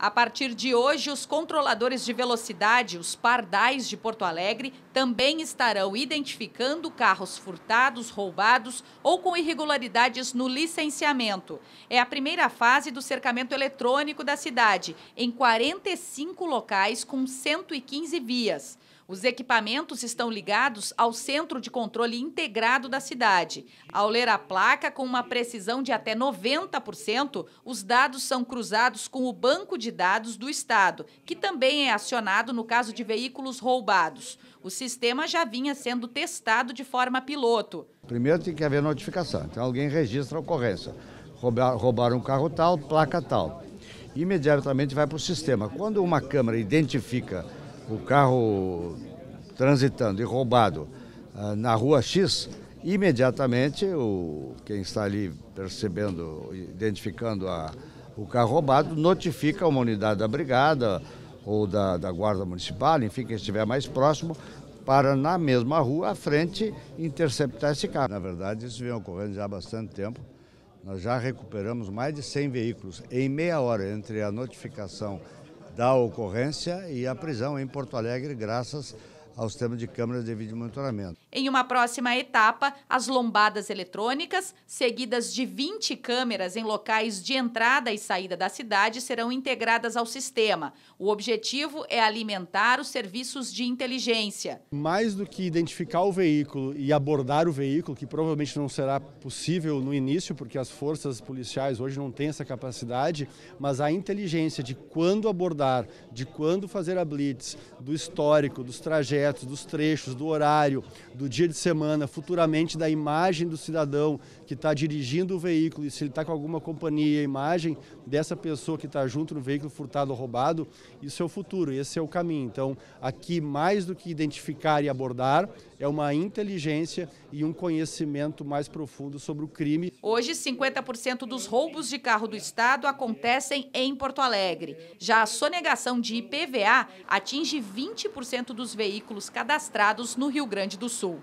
A partir de hoje, os controladores de velocidade, os pardais de Porto Alegre, também estarão identificando carros furtados, roubados ou com irregularidades no licenciamento. É a primeira fase do cercamento eletrônico da cidade, em 45 locais com 115 vias. Os equipamentos estão ligados ao Centro de Controle Integrado da cidade. Ao ler a placa com uma precisão de até 90%, os dados são cruzados com o banco de dados do Estado, que também é acionado no caso de veículos roubados. O sistema já vinha sendo testado de forma piloto. Primeiro tem que haver notificação, então alguém registra a ocorrência. roubaram um carro tal, placa tal imediatamente vai para o sistema. Quando uma câmera identifica o carro transitando e roubado ah, na rua X, imediatamente o, quem está ali percebendo, identificando a, o carro roubado, notifica uma unidade da brigada ou da, da guarda municipal, enfim, quem estiver mais próximo, para na mesma rua à frente interceptar esse carro. Na verdade, isso vem ocorrendo já há bastante tempo. Nós já recuperamos mais de 100 veículos em meia hora entre a notificação da ocorrência e a prisão em Porto Alegre, graças a aos temas de câmeras de vídeo monitoramento. Em uma próxima etapa, as lombadas eletrônicas, seguidas de 20 câmeras em locais de entrada e saída da cidade, serão integradas ao sistema. O objetivo é alimentar os serviços de inteligência. Mais do que identificar o veículo e abordar o veículo, que provavelmente não será possível no início, porque as forças policiais hoje não têm essa capacidade, mas a inteligência de quando abordar, de quando fazer a blitz, do histórico, dos trajetos, dos trechos, do horário, do dia de semana, futuramente da imagem do cidadão que está dirigindo o veículo e se ele está com alguma companhia, a imagem dessa pessoa que está junto no veículo furtado ou roubado, isso é o futuro, esse é o caminho. Então, aqui mais do que identificar e abordar, é uma inteligência e um conhecimento mais profundo sobre o crime. Hoje, 50% dos roubos de carro do Estado acontecem em Porto Alegre. Já a sonegação de IPVA atinge 20% dos veículos cadastrados no Rio Grande do Sul.